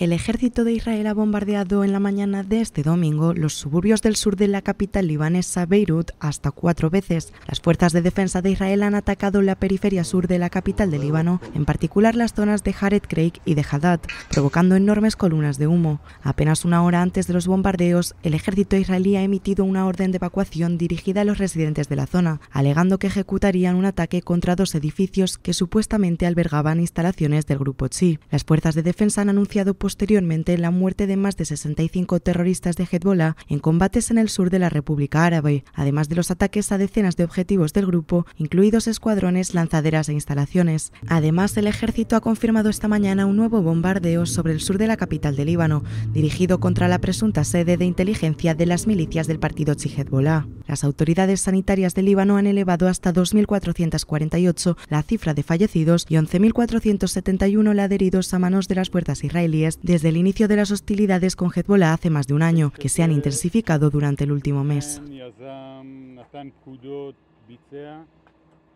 El ejército de Israel ha bombardeado en la mañana de este domingo los suburbios del sur de la capital libanesa Beirut hasta cuatro veces. Las fuerzas de defensa de Israel han atacado la periferia sur de la capital de Líbano, en particular las zonas de Haret Creek y de Haddad, provocando enormes columnas de humo. Apenas una hora antes de los bombardeos, el ejército israelí ha emitido una orden de evacuación dirigida a los residentes de la zona, alegando que ejecutarían un ataque contra dos edificios que supuestamente albergaban instalaciones del grupo Chi. Las fuerzas de defensa han anunciado posteriormente la muerte de más de 65 terroristas de Hezbollah en combates en el sur de la República Árabe, además de los ataques a decenas de objetivos del grupo, incluidos escuadrones, lanzaderas e instalaciones. Además, el ejército ha confirmado esta mañana un nuevo bombardeo sobre el sur de la capital de Líbano, dirigido contra la presunta sede de inteligencia de las milicias del partido Hezbollah. Las autoridades sanitarias de Líbano han elevado hasta 2.448 la cifra de fallecidos y 11.471 la de heridos a manos de las fuerzas israelíes desde el inicio de las hostilidades con Hezbollah hace más de un año, que se han intensificado durante el último mes.